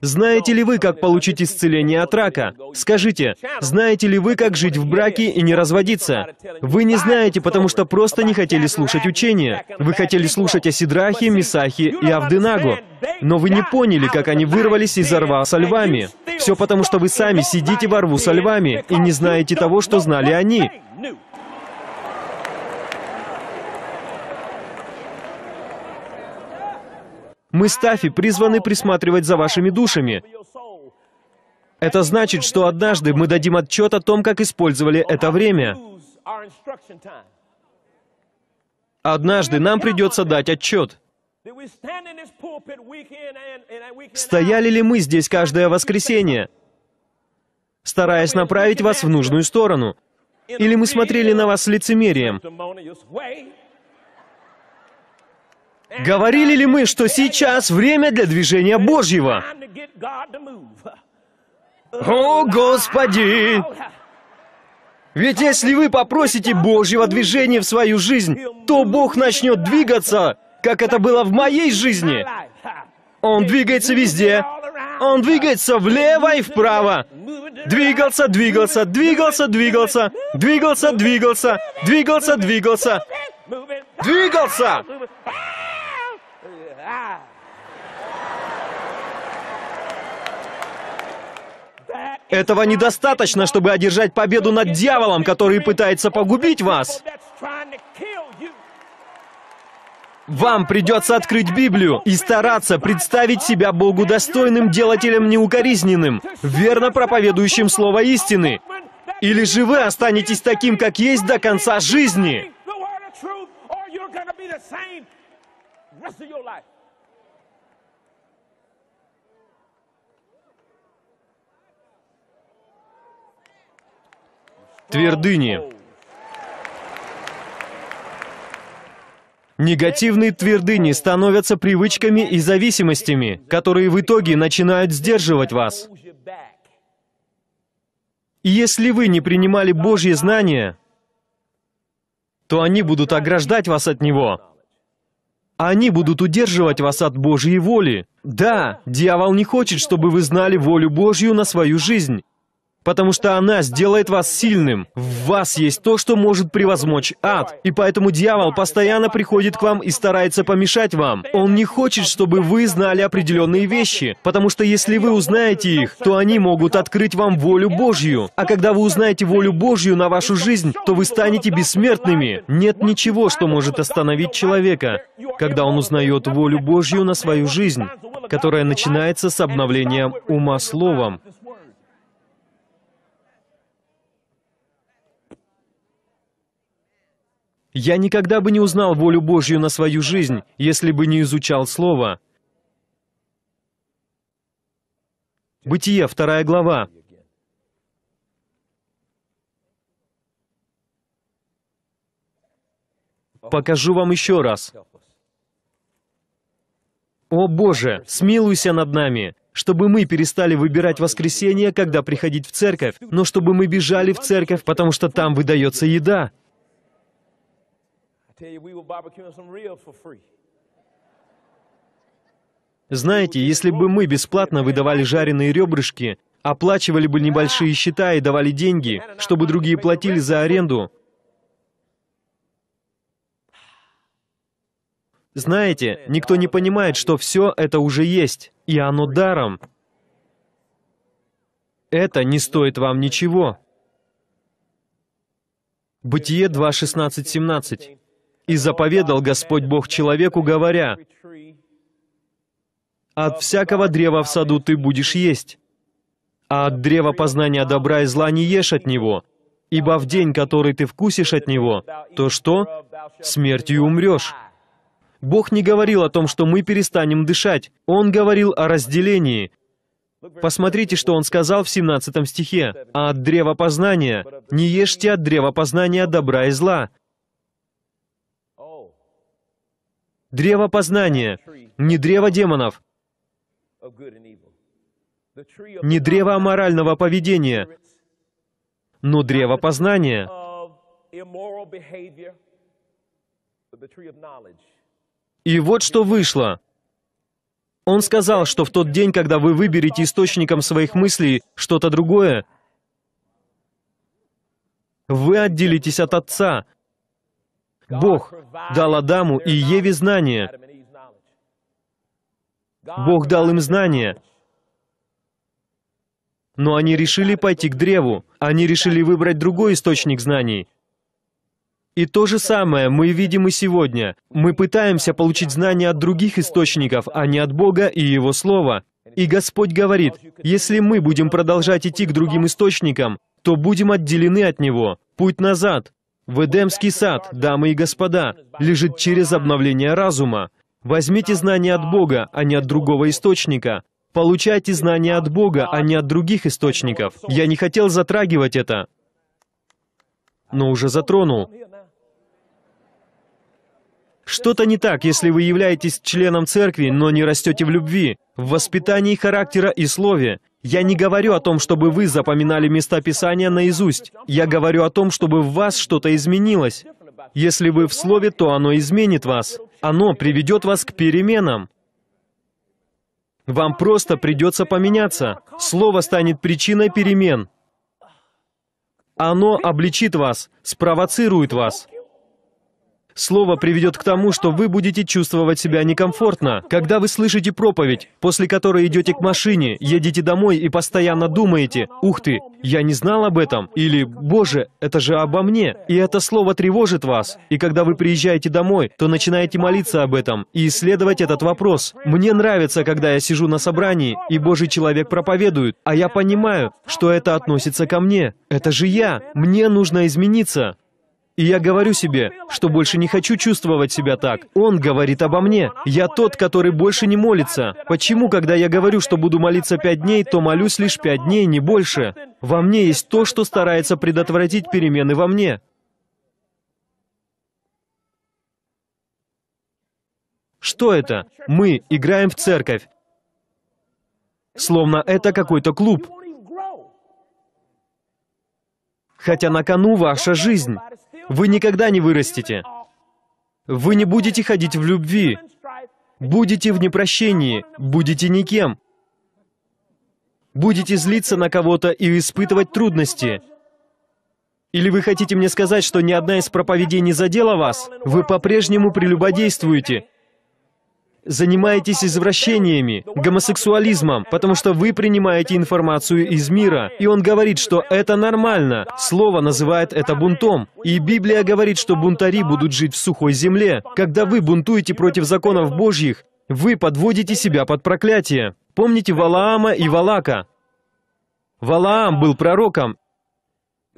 Знаете ли вы, как получить исцеление от рака? Скажите, знаете ли вы, как жить в браке и не разводиться? Вы не знаете, потому что просто не хотели слушать учения. Вы хотели слушать о Сидрахе, Мисахе и Авденагу. Но вы не поняли, как они вырвались из рва со львами. Все потому, что вы сами сидите во рву со львами и не знаете того, что знали они. Мы, Стафи, призваны присматривать за вашими душами. Это значит, что однажды мы дадим отчет о том, как использовали это время. Однажды нам придется дать отчет. Стояли ли мы здесь каждое воскресенье, стараясь направить вас в нужную сторону? Или мы смотрели на вас с лицемерием? Говорили ли мы, что сейчас время для движения Божьего? О, Господи! Ведь если вы попросите Божьего движения в свою жизнь, то Бог начнет двигаться, как это было в моей жизни. Он двигается везде. Он двигается влево и вправо. Двигался, двигался, двигался, двигался, двигался, двигался, двигался, двигался, двигался. Этого недостаточно, чтобы одержать победу над дьяволом, который пытается погубить вас. Вам придется открыть Библию и стараться представить себя Богу достойным делателем неукоризненным, верно проповедующим слово истины. Или же вы останетесь таким, как есть до конца жизни. твердыни. Негативные твердыни становятся привычками и зависимостями, которые в итоге начинают сдерживать вас. И если вы не принимали Божьи знания, то они будут ограждать вас от Него. Они будут удерживать вас от Божьей воли. Да, дьявол не хочет, чтобы вы знали волю Божью на свою жизнь потому что она сделает вас сильным. В вас есть то, что может превозмочь ад. И поэтому дьявол постоянно приходит к вам и старается помешать вам. Он не хочет, чтобы вы знали определенные вещи, потому что если вы узнаете их, то они могут открыть вам волю Божью. А когда вы узнаете волю Божью на вашу жизнь, то вы станете бессмертными. Нет ничего, что может остановить человека, когда он узнает волю Божью на свою жизнь, которая начинается с обновления ума словом. Я никогда бы не узнал волю Божью на свою жизнь, если бы не изучал Слово. Бытие, вторая глава. Покажу вам еще раз. «О Боже, смилуйся над нами, чтобы мы перестали выбирать воскресенье, когда приходить в церковь, но чтобы мы бежали в церковь, потому что там выдается еда» tell you, we were barbecuing some ribs for free. Знаете, если бы мы бесплатно выдавали жареные ребрышки, оплачивали бы небольшие счета и давали деньги, чтобы другие платили за аренду, знаете, никто не понимает, что все это уже есть, и оно даром. Это не стоит вам ничего. Бытие 2, 16, 17. И заповедал Господь Бог человеку, говоря, «От всякого древа в саду ты будешь есть, а от древа познания добра и зла не ешь от него, ибо в день, который ты вкусишь от него, то что? Смертью умрешь». Бог не говорил о том, что мы перестанем дышать. Он говорил о разделении. Посмотрите, что он сказал в 17 стихе. «А от древа познания не ешьте от древа познания добра и зла, древо познания, не древо демонов, не древо аморального поведения, но древо познания. И вот что вышло. Он сказал, что в тот день, когда вы выберете источником своих мыслей что-то другое, вы отделитесь от Отца, Бог дал Адаму и Еве знание. Бог дал им знания. Но они решили пойти к древу. Они решили выбрать другой источник знаний. И то же самое мы видим и сегодня. Мы пытаемся получить знания от других источников, а не от Бога и Его Слова. И Господь говорит, если мы будем продолжать идти к другим источникам, то будем отделены от Него. Путь назад. В Эдемский сад, дамы и господа, лежит через обновление разума. Возьмите знания от Бога, а не от другого источника. Получайте знания от Бога, а не от других источников. Я не хотел затрагивать это, но уже затронул. Что-то не так, если вы являетесь членом церкви, но не растете в любви, в воспитании характера и слове. Я не говорю о том, чтобы вы запоминали места Писания наизусть. Я говорю о том, чтобы в вас что-то изменилось. Если вы в Слове, то оно изменит вас. Оно приведет вас к переменам. Вам просто придется поменяться. Слово станет причиной перемен. Оно обличит вас, спровоцирует вас. Слово приведет к тому, что вы будете чувствовать себя некомфортно. Когда вы слышите проповедь, после которой идете к машине, едете домой и постоянно думаете, «Ух ты, я не знал об этом» или «Боже, это же обо мне». И это слово тревожит вас. И когда вы приезжаете домой, то начинаете молиться об этом и исследовать этот вопрос. Мне нравится, когда я сижу на собрании, и Божий человек проповедует, а я понимаю, что это относится ко мне. Это же я. Мне нужно измениться. И я говорю себе, что больше не хочу чувствовать себя так. Он говорит обо мне. Я тот, который больше не молится. Почему, когда я говорю, что буду молиться пять дней, то молюсь лишь пять дней, не больше? Во мне есть то, что старается предотвратить перемены во мне. Что это? Мы играем в церковь. Словно это какой-то клуб. Хотя на кону ваша жизнь. Вы никогда не вырастете. Вы не будете ходить в любви. Будете в непрощении, будете никем. Будете злиться на кого-то и испытывать трудности. Или вы хотите мне сказать, что ни одна из проповедей не задела вас? Вы по-прежнему прелюбодействуете, занимаетесь извращениями, гомосексуализмом, потому что вы принимаете информацию из мира. И он говорит, что это нормально. Слово называет это бунтом. И Библия говорит, что бунтари будут жить в сухой земле. Когда вы бунтуете против законов Божьих, вы подводите себя под проклятие. Помните Валаама и Валака? Валаам был пророком,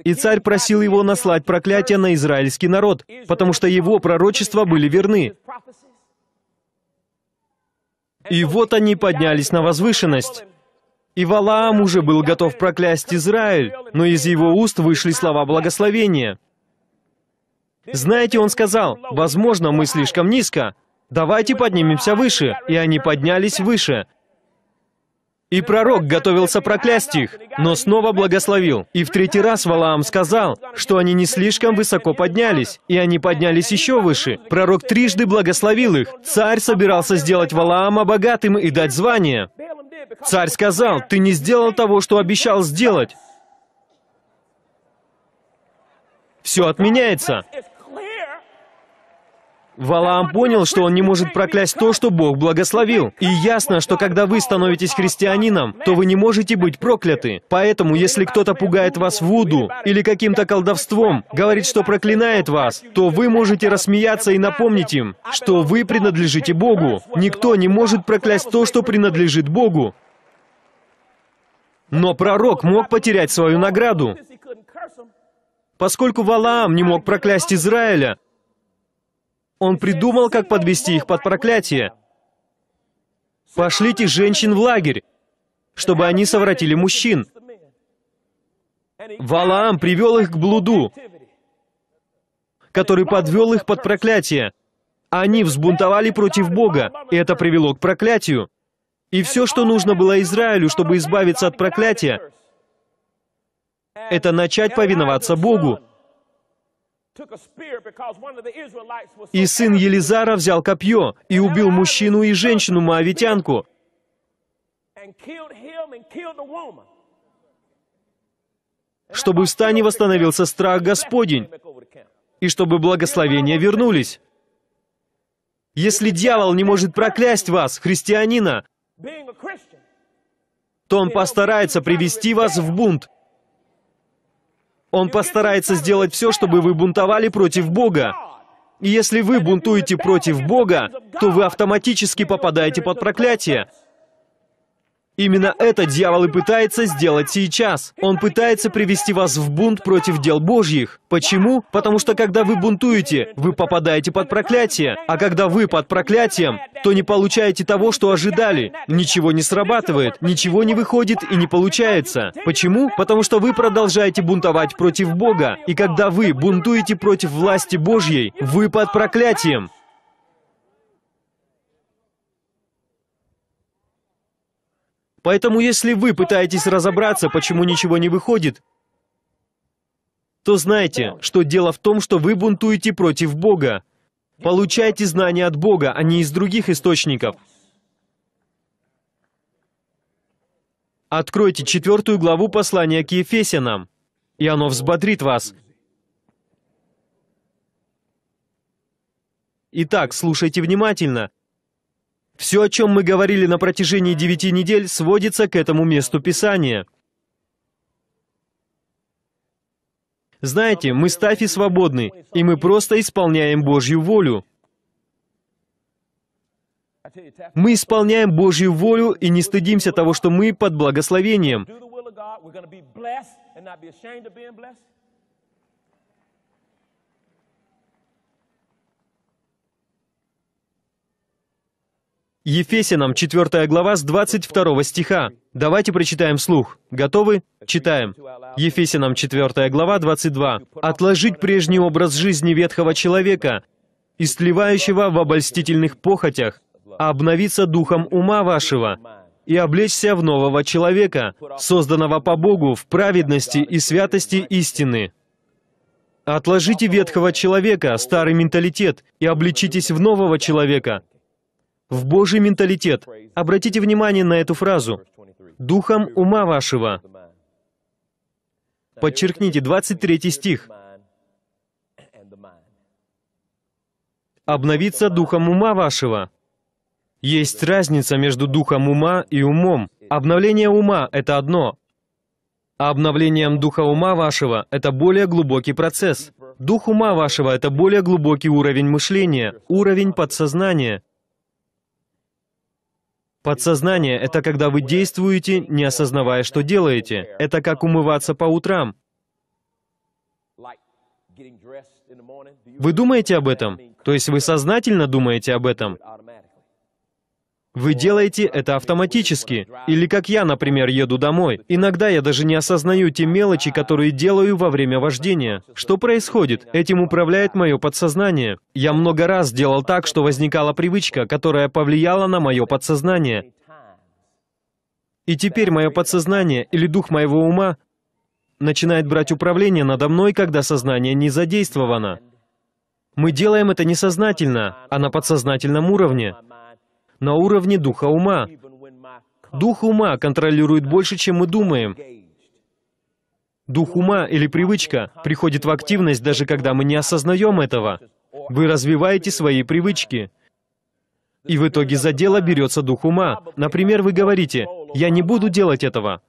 и царь просил его наслать проклятие на израильский народ, потому что его пророчества были верны. И вот они поднялись на возвышенность. И Валаам уже был готов проклясть Израиль, но из его уст вышли слова благословения. Знаете, он сказал, «Возможно, мы слишком низко. Давайте поднимемся выше». И они поднялись выше. И пророк готовился проклясть их, но снова благословил. И в третий раз Валаам сказал, что они не слишком высоко поднялись, и они поднялись еще выше. Пророк трижды благословил их. Царь собирался сделать Валаама богатым и дать звание. Царь сказал, «Ты не сделал того, что обещал сделать». Все отменяется. Валаам понял, что он не может проклясть то, что Бог благословил. И ясно, что когда вы становитесь христианином, то вы не можете быть прокляты. Поэтому, если кто-то пугает вас вуду или каким-то колдовством, говорит, что проклинает вас, то вы можете рассмеяться и напомнить им, что вы принадлежите Богу. Никто не может проклясть то, что принадлежит Богу. Но пророк мог потерять свою награду. Поскольку Валаам не мог проклясть Израиля, он придумал, как подвести их под проклятие. Пошлите женщин в лагерь, чтобы они совратили мужчин. Валаам привел их к блуду, который подвел их под проклятие. Они взбунтовали против Бога, и это привело к проклятию. И все, что нужно было Израилю, чтобы избавиться от проклятия, это начать повиноваться Богу. И сын Елизара взял копье и убил мужчину и женщину-моавитянку. Чтобы в стане восстановился страх Господень, и чтобы благословения вернулись. Если дьявол не может проклясть вас, христианина, то он постарается привести вас в бунт, он постарается сделать все, чтобы вы бунтовали против Бога. если вы бунтуете против Бога, то вы автоматически попадаете под проклятие. Именно это дьявол и пытается сделать сейчас. Он пытается привести вас в бунт против дел Божьих. Почему? Потому что когда вы бунтуете, вы попадаете под проклятие. А когда вы под проклятием, то не получаете того, что ожидали. Ничего не срабатывает, ничего не выходит и не получается. Почему? Потому что вы продолжаете бунтовать против Бога. И когда вы бунтуете против власти Божьей, вы под проклятием. Поэтому если вы пытаетесь разобраться, почему ничего не выходит, то знайте, что дело в том, что вы бунтуете против Бога. Получайте знания от Бога, а не из других источников. Откройте четвертую главу послания к Ефесянам, и оно взбодрит вас. Итак, слушайте внимательно. Все, о чем мы говорили на протяжении девяти недель, сводится к этому месту Писания. Знаете, мы стафи свободны, и мы просто исполняем Божью волю. Мы исполняем Божью волю и не стыдимся того, что мы под благословением. Ефесянам 4 глава с 22 стиха. Давайте прочитаем вслух. Готовы? Читаем. Ефесянам 4 глава 22. «Отложить прежний образ жизни ветхого человека, истлевающего в обольстительных похотях, а обновиться духом ума вашего, и облечься в нового человека, созданного по Богу в праведности и святости истины. Отложите ветхого человека, старый менталитет, и обличитесь в нового человека, в Божий менталитет. Обратите внимание на эту фразу. «Духом ума вашего». Подчеркните 23 стих. «Обновиться духом ума вашего». Есть разница между духом ума и умом. Обновление ума — это одно, а обновлением духа ума вашего — это более глубокий процесс. Дух ума вашего — это более глубокий уровень мышления, уровень подсознания. Подсознание — это когда вы действуете, не осознавая, что делаете. Это как умываться по утрам. Вы думаете об этом? То есть вы сознательно думаете об этом? Вы делаете это автоматически. Или как я, например, еду домой. Иногда я даже не осознаю те мелочи, которые делаю во время вождения. Что происходит? Этим управляет мое подсознание. Я много раз делал так, что возникала привычка, которая повлияла на мое подсознание. И теперь мое подсознание или дух моего ума начинает брать управление надо мной, когда сознание не задействовано. Мы делаем это несознательно, а на подсознательном уровне на уровне духа ума. Дух ума контролирует больше, чем мы думаем. Дух ума или привычка приходит в активность, даже когда мы не осознаем этого. Вы развиваете свои привычки. И в итоге за дело берется дух ума. Например, вы говорите, «Я не буду делать этого».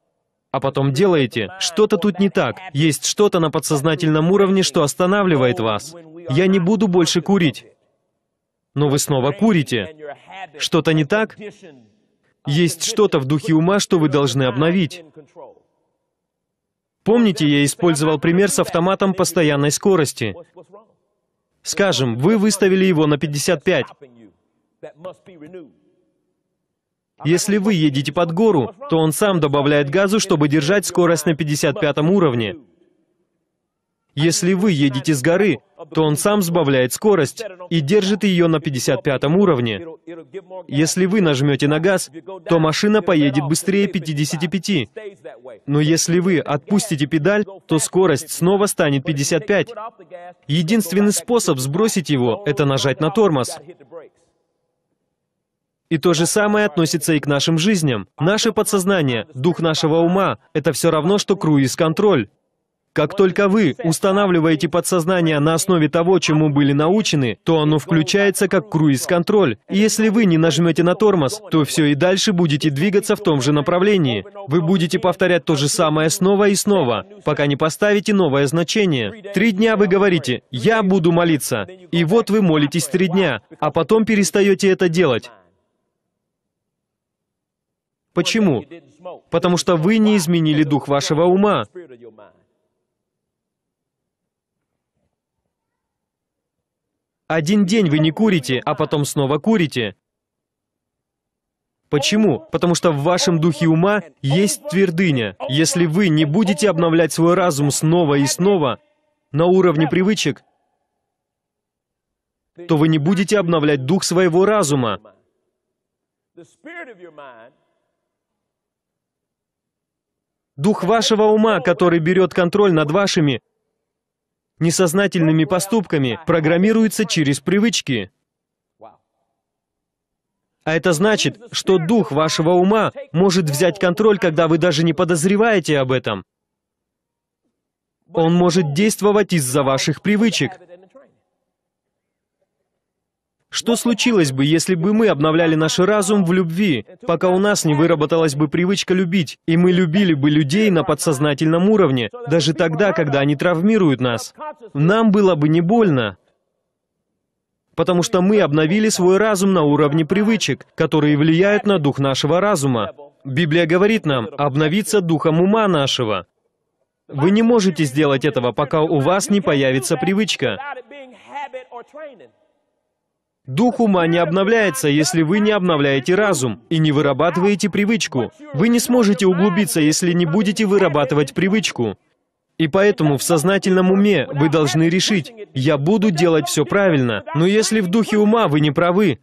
А потом делаете. Что-то тут не так. Есть что-то на подсознательном уровне, что останавливает вас. «Я не буду больше курить» но вы снова курите. Что-то не так? Есть что-то в духе ума, что вы должны обновить. Помните, я использовал пример с автоматом постоянной скорости. Скажем, вы выставили его на 55. Если вы едете под гору, то он сам добавляет газу, чтобы держать скорость на 55 уровне. Если вы едете с горы, то он сам сбавляет скорость и держит ее на 55 уровне. Если вы нажмете на газ, то машина поедет быстрее 55. Но если вы отпустите педаль, то скорость снова станет 55. Единственный способ сбросить его — это нажать на тормоз. И то же самое относится и к нашим жизням. Наше подсознание, дух нашего ума — это все равно, что круиз-контроль. Как только вы устанавливаете подсознание на основе того, чему были научены, то оно включается как круиз-контроль. И если вы не нажмете на тормоз, то все и дальше будете двигаться в том же направлении. Вы будете повторять то же самое снова и снова, пока не поставите новое значение. Три дня вы говорите «Я буду молиться», и вот вы молитесь три дня, а потом перестаете это делать. Почему? Потому что вы не изменили дух вашего ума. Один день вы не курите, а потом снова курите. Почему? Потому что в вашем духе ума есть твердыня. Если вы не будете обновлять свой разум снова и снова на уровне привычек, то вы не будете обновлять дух своего разума. Дух вашего ума, который берет контроль над вашими несознательными поступками программируется через привычки. А это значит, что дух вашего ума может взять контроль, когда вы даже не подозреваете об этом. Он может действовать из-за ваших привычек. Что случилось бы, если бы мы обновляли наш разум в любви, пока у нас не выработалась бы привычка любить, и мы любили бы людей на подсознательном уровне, даже тогда, когда они травмируют нас? Нам было бы не больно, потому что мы обновили свой разум на уровне привычек, которые влияют на дух нашего разума. Библия говорит нам обновиться духом ума нашего. Вы не можете сделать этого, пока у вас не появится привычка. Дух ума не обновляется, если вы не обновляете разум и не вырабатываете привычку. Вы не сможете углубиться, если не будете вырабатывать привычку. И поэтому в сознательном уме вы должны решить, я буду делать все правильно, но если в духе ума вы не правы,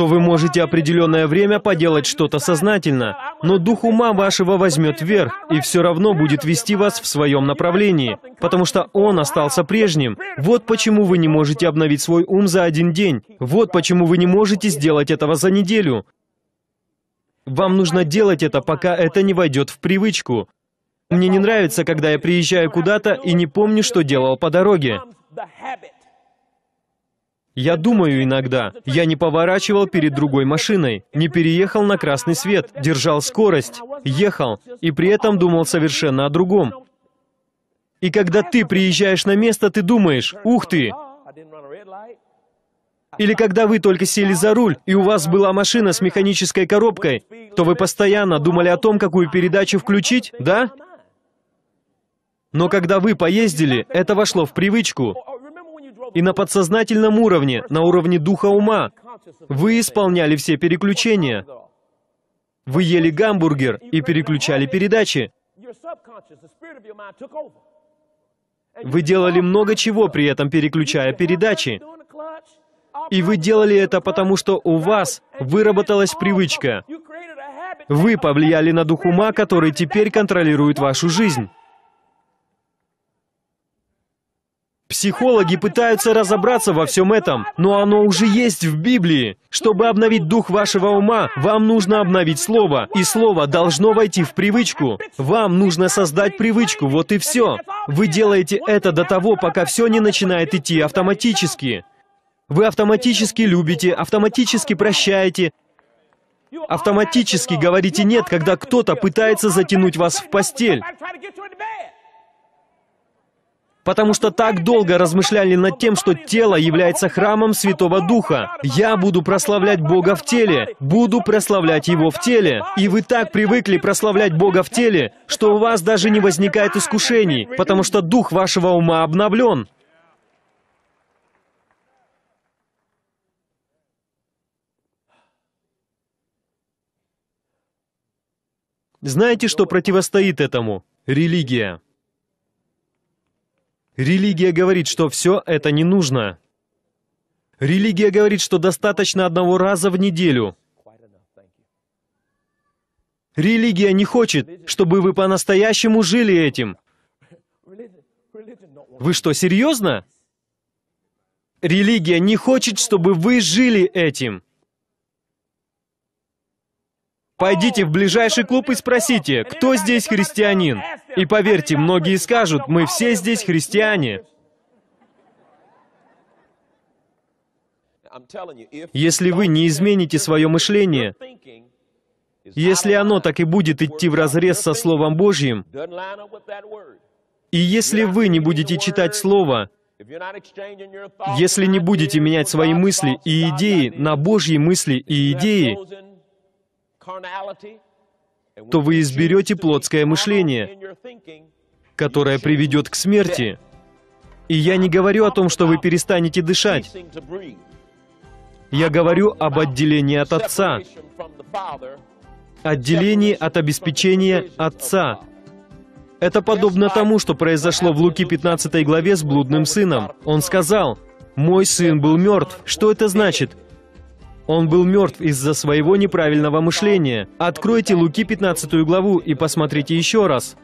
что вы можете определенное время поделать что-то сознательно, но дух ума вашего возьмет вверх и все равно будет вести вас в своем направлении, потому что он остался прежним. Вот почему вы не можете обновить свой ум за один день. Вот почему вы не можете сделать этого за неделю. Вам нужно делать это, пока это не войдет в привычку. Мне не нравится, когда я приезжаю куда-то и не помню, что делал по дороге. Я думаю иногда. Я не поворачивал перед другой машиной, не переехал на красный свет, держал скорость, ехал, и при этом думал совершенно о другом. И когда ты приезжаешь на место, ты думаешь, ух ты! Или когда вы только сели за руль, и у вас была машина с механической коробкой, то вы постоянно думали о том, какую передачу включить, да? Но когда вы поездили, это вошло в привычку. И на подсознательном уровне, на уровне духа ума, вы исполняли все переключения. Вы ели гамбургер и переключали передачи. Вы делали много чего, при этом переключая передачи. И вы делали это потому, что у вас выработалась привычка. Вы повлияли на дух ума, который теперь контролирует вашу жизнь. Психологи пытаются разобраться во всем этом, но оно уже есть в Библии. Чтобы обновить дух вашего ума, вам нужно обновить слово, и слово должно войти в привычку. Вам нужно создать привычку, вот и все. Вы делаете это до того, пока все не начинает идти автоматически. Вы автоматически любите, автоматически прощаете, автоматически говорите «нет», когда кто-то пытается затянуть вас в постель потому что так долго размышляли над тем, что тело является храмом Святого Духа. Я буду прославлять Бога в теле, буду прославлять Его в теле. И вы так привыкли прославлять Бога в теле, что у вас даже не возникает искушений, потому что дух вашего ума обновлен. Знаете, что противостоит этому? Религия. Религия говорит, что все это не нужно. Религия говорит, что достаточно одного раза в неделю. Религия не хочет, чтобы вы по-настоящему жили этим. Вы что, серьезно? Религия не хочет, чтобы вы жили этим. Пойдите в ближайший клуб и спросите, кто здесь христианин. И поверьте, многие скажут, мы все здесь христиане. Если вы не измените свое мышление, если оно так и будет идти в разрез со Словом Божьим, и если вы не будете читать Слово, если не будете менять свои мысли и идеи на Божьи мысли и идеи, то вы изберете плотское мышление, которое приведет к смерти. И я не говорю о том, что вы перестанете дышать. Я говорю об отделении от Отца, отделении от обеспечения Отца. Это подобно тому, что произошло в Луки 15 главе с блудным сыном. Он сказал, «Мой сын был мертв». Что это значит? Он был мертв из-за своего неправильного мышления. Откройте Луки 15 главу и посмотрите еще раз.